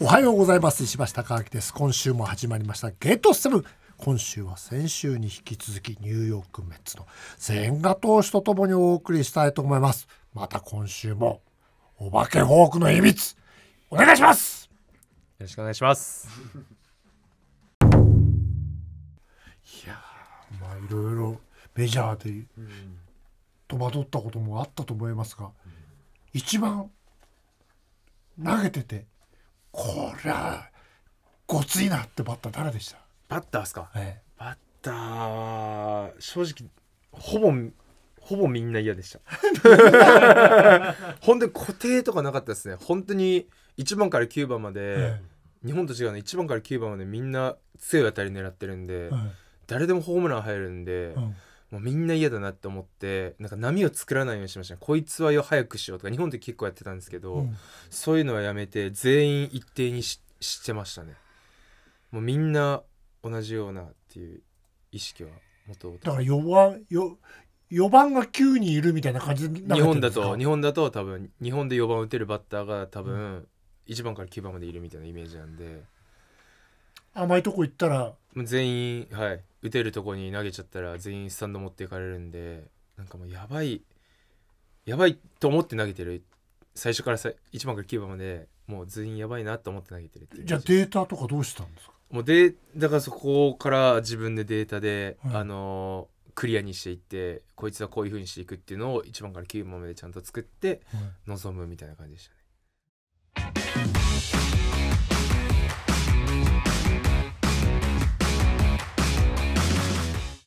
おはようございます石橋貴明です今週も始まりましたゲートセブン今週は先週に引き続きニューヨークメッツの千賀投手とともにお送りしたいと思いますまた今週もお化けフォークの秘密お願いしますよろしくお願いしますいやまあいろいろメジャーで戸惑ったこともあったと思いますが、一番投げててこりゃごついなってバッター誰でしたバッターですか、ええ、バッターは正直ほぼほぼみんな嫌でした本当に固定とかなかったですね本当に1番から9番まで、ええ、日本と違うの1番から9番までみんな強い当たり狙ってるんで、え、誰でもホームラン入るんで、うんもうみんな嫌だなって思ってなんか波を作らないようにしましたねこいつはよ早くしようとか日本で結構やってたんですけど、うん、そういうのはやめて全員一定にしてましたねもうみんな同じようなっていう意識はもとだから4番よ4番が9人いるみたいな感じな日本だと日本だと多分日本で4番打てるバッターが多分、1番から9番までいるみたいなイメージなんで甘いとこ行ったら全員はい打てるとこに投げちゃったら全員スタンド持っていかれるんでなんかもうやばいやばいと思って投げてる最初から1番から9番までもう全員やばいなと思って投げてるってじゃあデータとかどうしたんですかもうでだからそこから自分でデータで、はい、あのクリアにしていってこいつはこういうふうにしていくっていうのを1番から9番までちゃんと作って臨むみたいな感じでしたね。はい